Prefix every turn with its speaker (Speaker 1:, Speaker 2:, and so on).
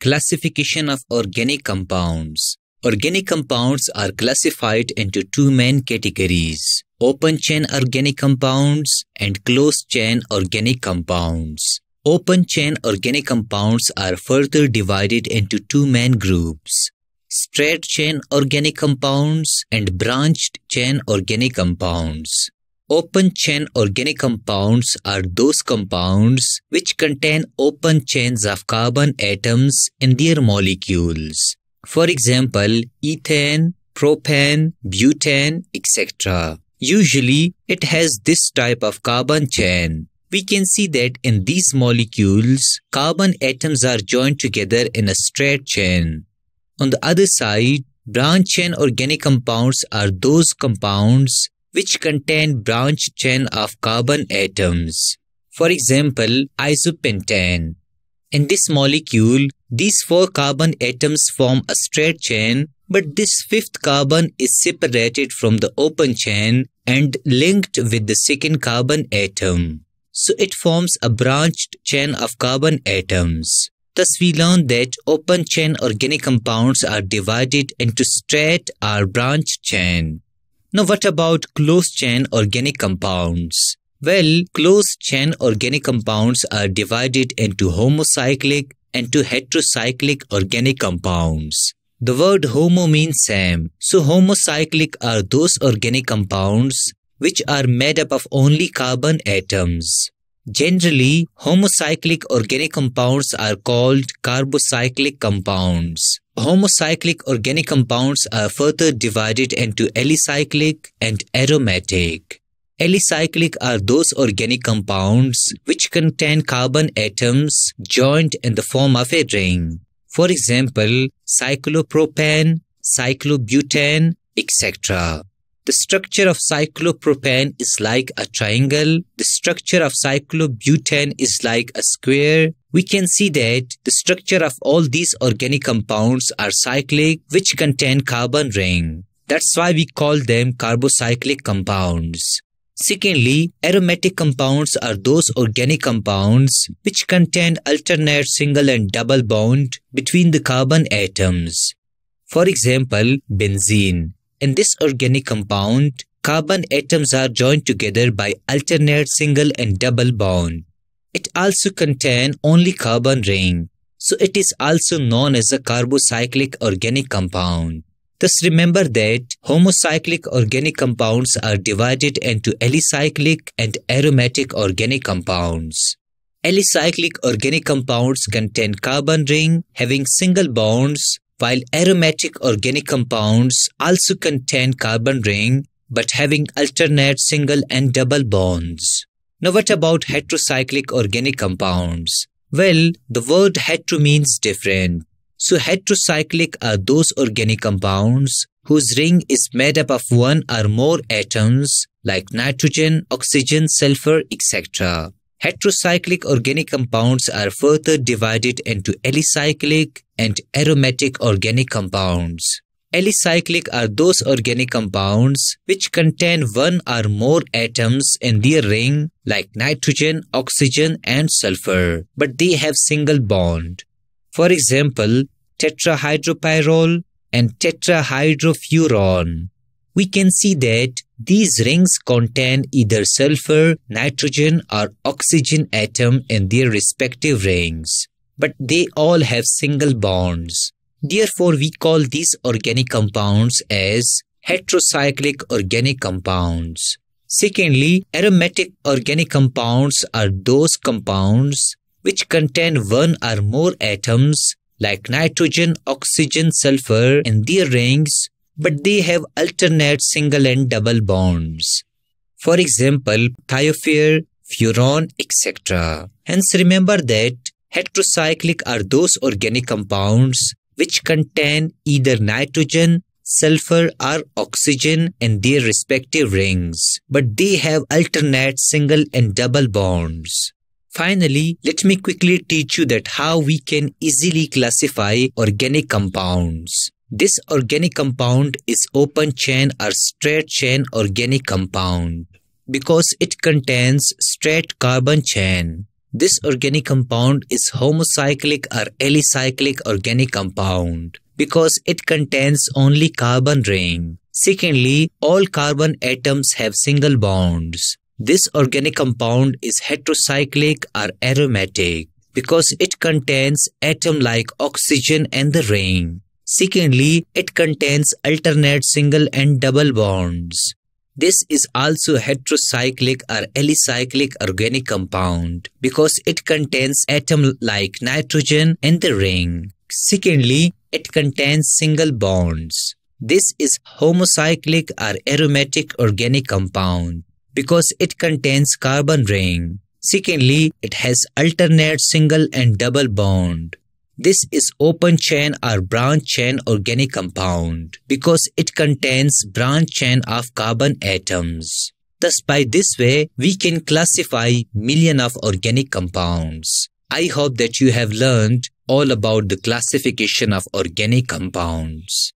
Speaker 1: Classification of organic compounds. Organic compounds are classified into two main categories open chain organic compounds and closed chain organic compounds. Open chain organic compounds are further divided into two main groups straight chain organic compounds and branched chain organic compounds. Open chain organic compounds are those compounds which contain open chains of carbon atoms in their molecules. For example, ethane, propane, butane, etc. Usually, it has this type of carbon chain. We can see that in these molecules, carbon atoms are joined together in a straight chain. On the other side, branch chain organic compounds are those compounds which contain branch chain of carbon atoms. For example, isopentane. In this molecule, these four carbon atoms form a straight chain, but this fifth carbon is separated from the open chain and linked with the second carbon atom. So it forms a branched chain of carbon atoms. Thus, we learn that open chain organic compounds are divided into straight or branched chain. Now, what about closed chain organic compounds? Well, closed chain organic compounds are divided into homocyclic and to heterocyclic organic compounds. The word homo means same, so homocyclic are those organic compounds which are made up of only carbon atoms. Generally, homocyclic organic compounds are called carbocyclic compounds. Homocyclic organic compounds are further divided into alicyclic and aromatic. Alicyclic are those organic compounds which contain carbon atoms joined in the form of a ring. For example, cyclopropane, cyclobutane, etc. The structure of cyclopropane is like a triangle. The structure of cyclobutane is like a square. We can see that the structure of all these organic compounds are cyclic which contain carbon ring. That's why we call them carbocyclic compounds. Secondly, aromatic compounds are those organic compounds which contain alternate single and double bond between the carbon atoms. For example, benzene. In this organic compound, carbon atoms are joined together by alternate single and double bond. It also contains only carbon ring, so it is also known as a carbocyclic organic compound. Thus remember that homocyclic organic compounds are divided into alicyclic and aromatic organic compounds. Alicyclic organic compounds contain carbon ring having single bonds while aromatic organic compounds also contain carbon ring but having alternate single and double bonds. Now what about heterocyclic organic compounds? Well, the word hetero means different. So heterocyclic are those organic compounds whose ring is made up of one or more atoms like nitrogen, oxygen, sulfur, etc. Heterocyclic organic compounds are further divided into alicyclic and aromatic organic compounds. Alicyclic are those organic compounds which contain one or more atoms in their ring like nitrogen, oxygen and sulfur, but they have single bond. For example, tetrahydropyrrole and tetrahydrofuran. We can see that these rings contain either sulfur, nitrogen or oxygen atom in their respective rings, but they all have single bonds. Therefore, we call these organic compounds as heterocyclic organic compounds. Secondly, aromatic organic compounds are those compounds which contain one or more atoms like nitrogen, oxygen, sulfur in their rings but they have alternate single and double bonds. For example, thiophene, furan, etc. Hence remember that heterocyclic are those organic compounds which contain either nitrogen, sulfur or oxygen in their respective rings, but they have alternate single and double bonds. Finally, let me quickly teach you that how we can easily classify organic compounds. This organic compound is open chain or straight chain organic compound because it contains straight carbon chain. This organic compound is homocyclic or alicyclic organic compound because it contains only carbon ring. Secondly, all carbon atoms have single bonds. This organic compound is heterocyclic or aromatic because it contains atom like oxygen and the ring. Secondly, it contains alternate single and double bonds. This is also heterocyclic or alicyclic organic compound because it contains atom like nitrogen in the ring. Secondly, it contains single bonds. This is homocyclic or aromatic organic compound because it contains carbon ring. Secondly, it has alternate single and double bond. This is open chain or branch chain organic compound because it contains branch chain of carbon atoms. Thus by this way, we can classify million of organic compounds. I hope that you have learned all about the classification of organic compounds.